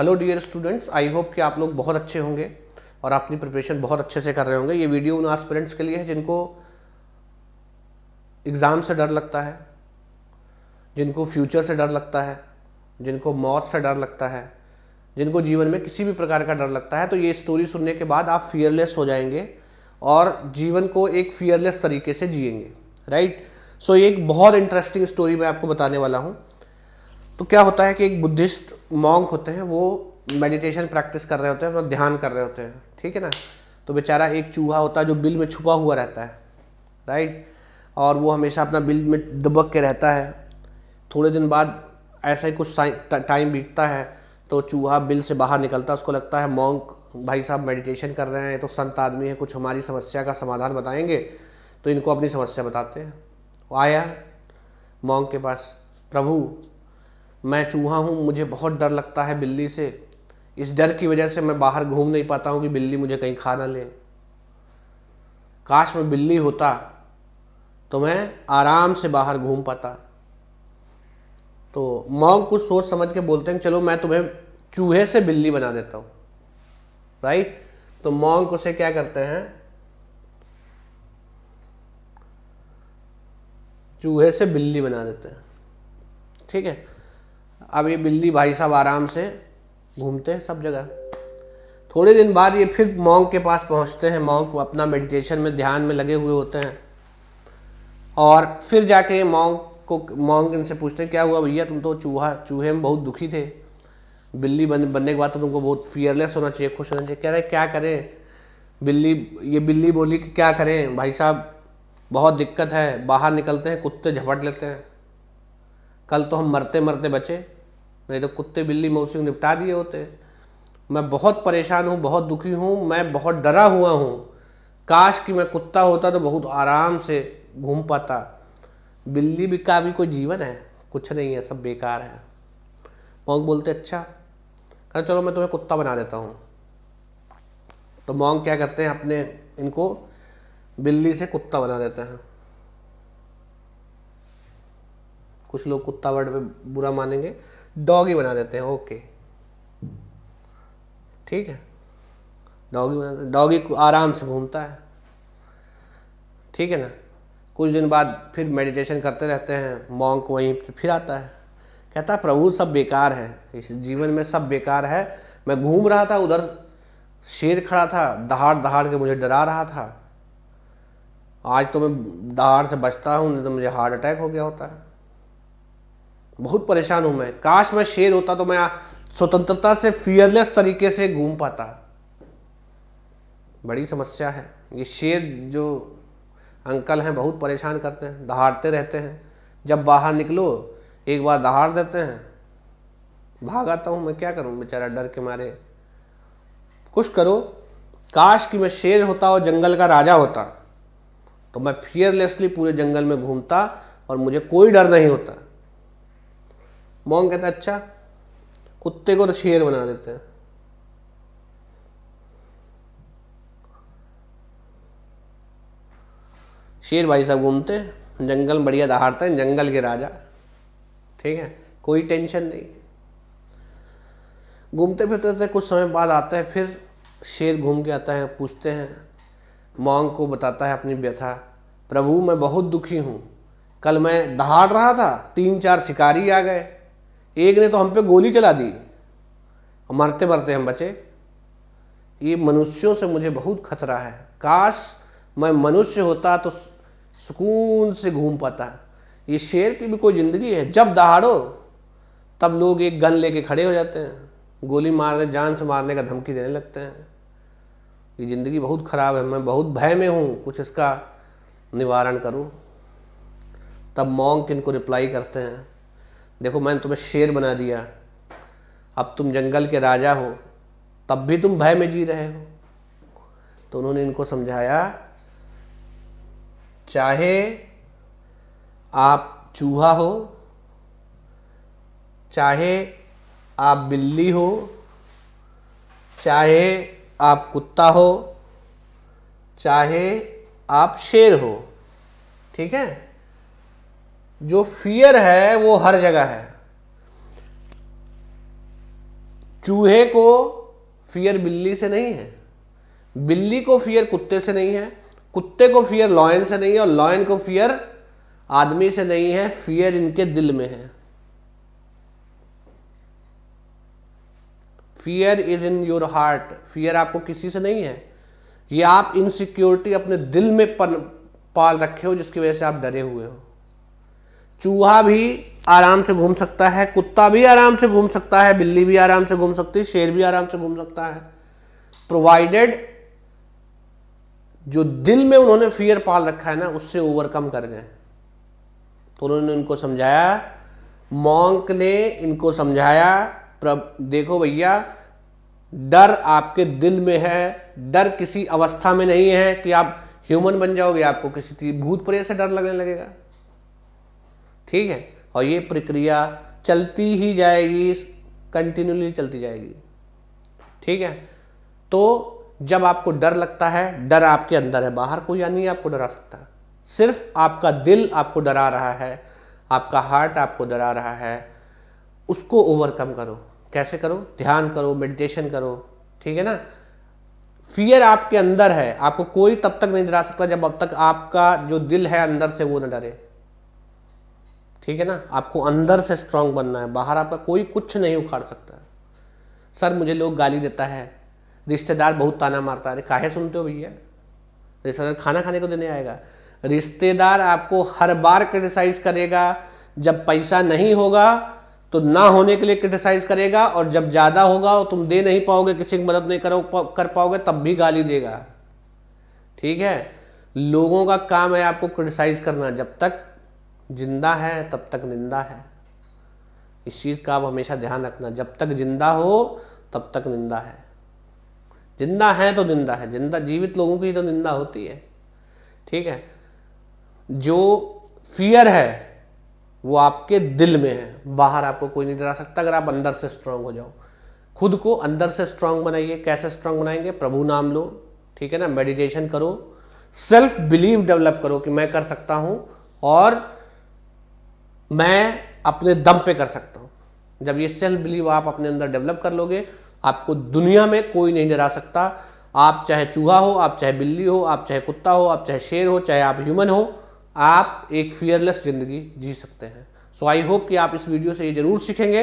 hello dear students I hope कि आप लोग बहुत अच्छे होंगे और अपनी प्रिपरेशन बहुत अच्छे से कर रहे होंगे ये वीडियो उन एस्पिरेंट्स के लिए है जिनको एग्ज़ाम से डर लगता है जिनको फ्यूचर से डर लगता है जिनको मौत से डर लगता है जिनको जीवन में किसी भी प्रकार का डर लगता है तो ये स्टोरी सुनने के बाद आप फियरलेस हो जाएंगे और जीवन को एक फियरलेस तरीके से जियेंगे राइट सो so, ये एक बहुत इंटरेस्टिंग स्टोरी मैं आपको बताने वाला हूँ तो क्या होता है कि एक बुद्धिस्ट मॉन्ग होते हैं वो मेडिटेशन प्रैक्टिस कर रहे होते हैं अपना ध्यान कर रहे होते हैं ठीक है ना तो बेचारा एक चूहा होता है जो बिल में छुपा हुआ रहता है राइट और वो हमेशा अपना बिल में दबक के रहता है थोड़े दिन बाद ऐसा ही कुछ टाइम बीतता है तो चूहा बिल से बाहर निकलता है उसको लगता है मॉन्क भाई साहब मेडिटेशन कर रहे हैं तो संत आदमी है कुछ हमारी समस्या का समाधान बताएंगे तो इनको अपनी समस्या बताते हैं वो आया मॉन्क के पास प्रभु मैं चूहा हूँ मुझे बहुत डर लगता है बिल्ली से इस डर की वजह से मैं बाहर घूम नहीं पाता हूँ कि बिल्ली मुझे कहीं खा ना ले काश मैं बिल्ली होता तो मैं आराम से बाहर घूम पाता तो मॉन्ग कुछ सोच समझ के बोलते हैं चलो मैं तुम्हें चूहे से बिल्ली बना देता हूँ राइट तो मॉन्ग उसे क्या करते हैं चूहे से बिल्ली बना देते हैं ठीक है अब ये बिल्ली भाई साहब आराम से घूमते हैं सब जगह थोड़े दिन बाद ये फिर मॉन्ग के पास पहुंचते हैं मॉन्ग अपना मेडिटेशन में ध्यान में लगे हुए होते हैं और फिर जाके मोंग मॉन्ग को मॉन्ग इनसे पूछते हैं क्या हुआ भैया तुम तो चूहा चूहे में बहुत दुखी थे बिल्ली बन, बनने के बाद तो तुमको बहुत फियरलेस होना चाहिए खुश होना चाहिए कह रहे क्या करें बिल्ली ये बिल्ली बोली कि क्या करें भाई साहब बहुत दिक्कत है बाहर निकलते हैं कुत्ते झपट लेते हैं कल तो हम मरते मरते बचे नहीं तो कुत्ते बिल्ली मौसी निपटा दिए होते मैं बहुत परेशान हूँ बहुत दुखी हूँ मैं बहुत डरा हुआ हूँ काश कि मैं कुत्ता होता तो बहुत आराम से घूम पाता बिल्ली भी का भी कोई जीवन है कुछ नहीं है सब बेकार है मोंग बोलते अच्छा कहा चलो मैं तुम्हें कुत्ता बना देता हूँ तो मोंग क्या करते हैं अपने इनको बिल्ली से कुत्ता बना देते हैं कुछ लोग कुत्ता वर्ड पे बुरा मानेंगे डॉगी बना देते हैं ओके ठीक है डॉगी बना डॉगी आराम से घूमता है ठीक है ना कुछ दिन बाद फिर मेडिटेशन करते रहते हैं मॉन्क वहीं फिर आता है कहता है प्रभु सब बेकार है इस जीवन में सब बेकार है मैं घूम रहा था उधर शेर खड़ा था दहाड़ दहाड़ के मुझे डरा रहा था आज तो मैं दहाड़ से बचता हूँ नहीं तो मुझे हार्ट अटैक हो गया होता है बहुत परेशान हूं मैं काश मैं शेर होता तो मैं स्वतंत्रता से फियरलेस तरीके से घूम पाता बड़ी समस्या है ये शेर जो अंकल हैं बहुत परेशान करते हैं दहाड़ते रहते हैं जब बाहर निकलो एक बार दहाड़ देते हैं भागाता हूं मैं क्या करूं बेचारा डर के मारे कुछ करो काश कि मैं शेर होता और जंगल का राजा होता तो मैं फियरलेसली पूरे जंगल में घूमता और मुझे कोई डर नहीं होता मोंग कहता अच्छा कुत्ते को तो शेर बना देते हैं शेर भाई साहब घूमते हैं जंगल बढ़िया दहाड़ते हैं जंगल के राजा ठीक है कोई टेंशन नहीं घूमते फिरते थे कुछ समय बाद आता है फिर शेर घूम के आता है पूछते हैं मोंग को बताता है अपनी व्यथा प्रभु मैं बहुत दुखी हूँ कल मैं दहाड़ रहा था तीन चार शिकारी आ गए एक ने तो हम पे गोली चला दी मरते मरते हम बचे ये मनुष्यों से मुझे बहुत खतरा है काश मैं मनुष्य होता तो सुकून से घूम पाता ये शेर की भी कोई ज़िंदगी है जब दहाड़ो तब लोग एक गन लेके खड़े हो जाते हैं गोली मारने जान से मारने का धमकी देने लगते हैं ये ज़िंदगी बहुत ख़राब है मैं बहुत भय में हूँ कुछ इसका निवारण करूँ तब मॉन्ग किन को रिप्लाई करते हैं देखो मैंने तुम्हें शेर बना दिया अब तुम जंगल के राजा हो तब भी तुम भय में जी रहे हो तो उन्होंने इनको समझाया चाहे आप चूहा हो चाहे आप बिल्ली हो चाहे आप कुत्ता हो चाहे आप शेर हो ठीक है जो फियर है वो हर जगह है चूहे को फियर बिल्ली से नहीं है बिल्ली को फियर कुत्ते से नहीं है कुत्ते को फियर लॉयन से नहीं है और लॉयन को फियर आदमी से नहीं है फियर इनके दिल में है fear is in your heart fear आपको किसी से नहीं है ये आप इनसिक्योरिटी अपने दिल में पाल रखे हो जिसकी वजह से आप डरे हुए हो चूहा भी आराम से घूम सकता है कुत्ता भी आराम से घूम सकता है बिल्ली भी आराम से घूम सकती है शेर भी आराम से घूम सकता है प्रोवाइडेड जो दिल में उन्होंने फियर पाल रखा है ना उससे ओवरकम कर जाए तो उन्होंने इनको समझाया मॉन्क ने इनको समझाया प्रभ देखो भैया डर आपके दिल में है डर किसी अवस्था में नहीं है कि आप ह्यूमन बन जाओगे आपको किसी भूत प्रेत से डर लगने लगेगा ठीक है और ये प्रक्रिया चलती ही जाएगी कंटिन्यूली चलती जाएगी ठीक है तो जब आपको डर लगता है डर आपके अंदर है बाहर कोई या नहीं आपको डरा सकता सिर्फ आपका दिल आपको डरा रहा है आपका हार्ट आपको डरा रहा है उसको ओवरकम करो कैसे करो ध्यान करो मेडिटेशन करो ठीक है ना फियर आपके अंदर है आपको कोई तब तक नहीं डरा सकता जब अब तक आपका जो दिल है अंदर से वो ना डरे ठीक है ना आपको अंदर से स्ट्रांग बनना है बाहर आपका कोई कुछ नहीं उखाड़ सकता सर मुझे लोग गाली देता है रिश्तेदार बहुत ताना मारता है अरे काहे सुनते हो भैया रिश्तेदार खाना खाने को देने आएगा रिश्तेदार आपको हर बार क्रिटिसाइज करेगा जब पैसा नहीं होगा तो ना होने के लिए क्रिटिसाइज करेगा और जब ज़्यादा होगा और तुम दे नहीं पाओगे किसी की मदद नहीं करो कर पाओगे तब भी गाली देगा ठीक है लोगों का काम है आपको क्रिटिसाइज करना जब तक जिंदा है तब तक निंदा है इस चीज़ का आप हमेशा ध्यान रखना जब तक जिंदा हो तब तक निंदा है जिंदा है तो निंदा है जिंदा जीवित लोगों की तो निंदा होती है ठीक है जो फियर है वो आपके दिल में है बाहर आपको कोई नहीं डरा सकता अगर आप अंदर से स्ट्रांग हो जाओ खुद को अंदर से स्ट्रांग बनाइए कैसे स्ट्रांग बनाएंगे प्रभु नाम लो ठीक है ना मेडिटेशन करो सेल्फ बिलीव डेवलप करो कि मैं कर सकता हूं और मैं अपने दम पे कर सकता हूं जब ये सेल्फ बिलीव आप अपने अंदर डेवलप कर लोगे आपको दुनिया में कोई नहीं डरा सकता आप चाहे चूहा हो आप चाहे बिल्ली हो आप चाहे कुत्ता हो आप चाहे शेर हो चाहे आप ह्यूमन हो आप एक फियरलेस जिंदगी जी सकते हैं सो आई होप कि आप इस वीडियो से ये जरूर सीखेंगे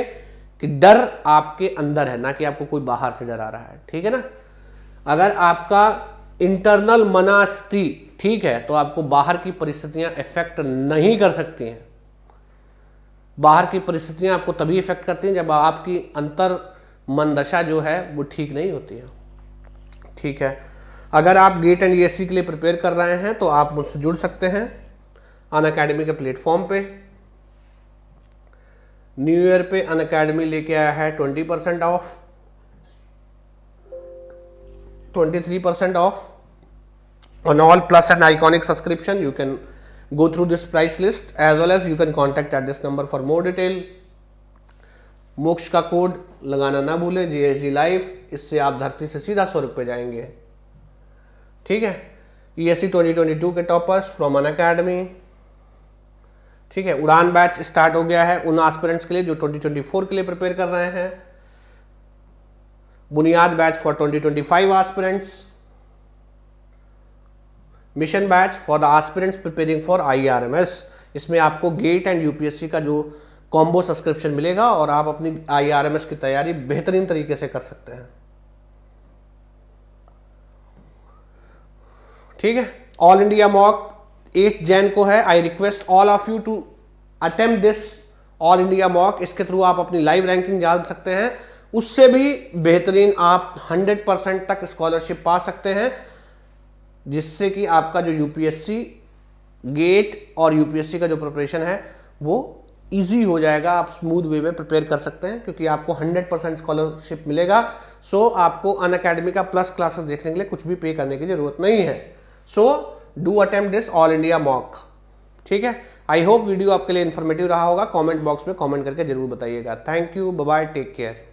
कि डर आपके अंदर है ना कि आपको कोई बाहर से डरा रहा है ठीक है ना अगर आपका इंटरनल मनास्थी ठीक है तो आपको बाहर की परिस्थितियां इफेक्ट नहीं कर सकती हैं बाहर की परिस्थितियां आपको तभी इफेक्ट करती हैं जब आपकी अंतर मन दशा जो है वो ठीक नहीं होती है ठीक है अगर आप गेट एंड ई के लिए प्रिपेयर कर रहे हैं तो आप मुझसे जुड़ सकते हैं अन अकेडमी के प्लेटफॉर्म पे न्यू ईयर पे अन अकेडमी लेके आया है twenty percent off twenty three percent off on all plus and iconic subscription you can go through this price list as well as you can contact at this number for more detail मोक्ष का code लगाना ना भूलें G S G life इससे आप धरती से सीधा सौ रुपये जाएंगे ठीक है E S C twenty twenty two के टॉपर्स फ्रॉम अन अकेडमी ठीक है उड़ान बैच स्टार्ट हो गया है उन एस्पिरेंट्स के लिए जो ट्वेंटी ट्वेंटी फोर के लिए प्रिपेयर कर रहे हैं Buniyaad batch for twenty twenty five aspirants mission batch for the aspirants preparing for IRMS इसमें आपको गेट एंड यूपीएससी का जो कॉम्बो सब्सक्रिप्शन मिलेगा और आप अपनी एस की तैयारी बेहतरीन तरीके से कर सकते हैं ठीक है ऑल इंडिया मॉक एट जैन को है I request all of you to attempt this all India mock इसके थ्रू आप अपनी लाइव रैंकिंग जान सकते हैं उससे भी बेहतरीन आप 100 परसेंट तक स्कॉलरशिप पा सकते हैं जिससे कि आपका जो यूपीएससी गेट और यूपीएससी का जो प्रिपरेशन है वो इजी हो जाएगा आप स्मूथ वे में प्रिपेयर कर सकते हैं क्योंकि आपको 100 परसेंट स्कॉलरशिप मिलेगा सो आपको अन अकेडमी का प्लस क्लासेस देखने के लिए कुछ भी पे करने की जरूरत नहीं है so do attempt this all India mock ठीक है आई होप वीडियो आपके लिए इन्फॉर्मेटिव रहा होगा कमेंट बॉक्स में कमेंट करके जरूर बताइएगा thank you bye take care